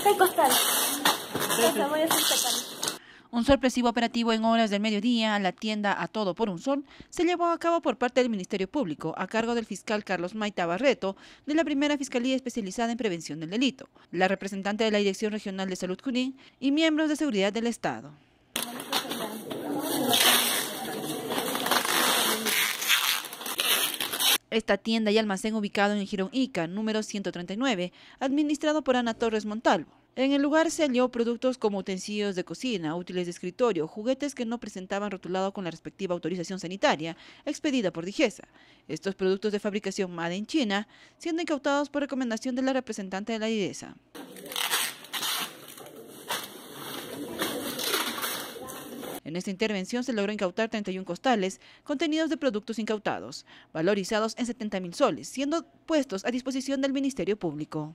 Este un sorpresivo operativo en horas del mediodía la tienda A Todo por un Sol se llevó a cabo por parte del Ministerio Público a cargo del fiscal Carlos Maita Barreto de la primera Fiscalía Especializada en Prevención del Delito, la representante de la Dirección Regional de Salud Junín y miembros de seguridad del Estado. Esta tienda y almacén ubicado en el Girón Ica, número 139, administrado por Ana Torres Montalvo. En el lugar se halló productos como utensilios de cocina, útiles de escritorio, juguetes que no presentaban rotulado con la respectiva autorización sanitaria expedida por Digesa. Estos productos de fabricación made en China, siendo incautados por recomendación de la representante de la IDESA. En esta intervención se logró incautar 31 costales contenidos de productos incautados, valorizados en 70 mil soles, siendo puestos a disposición del Ministerio Público.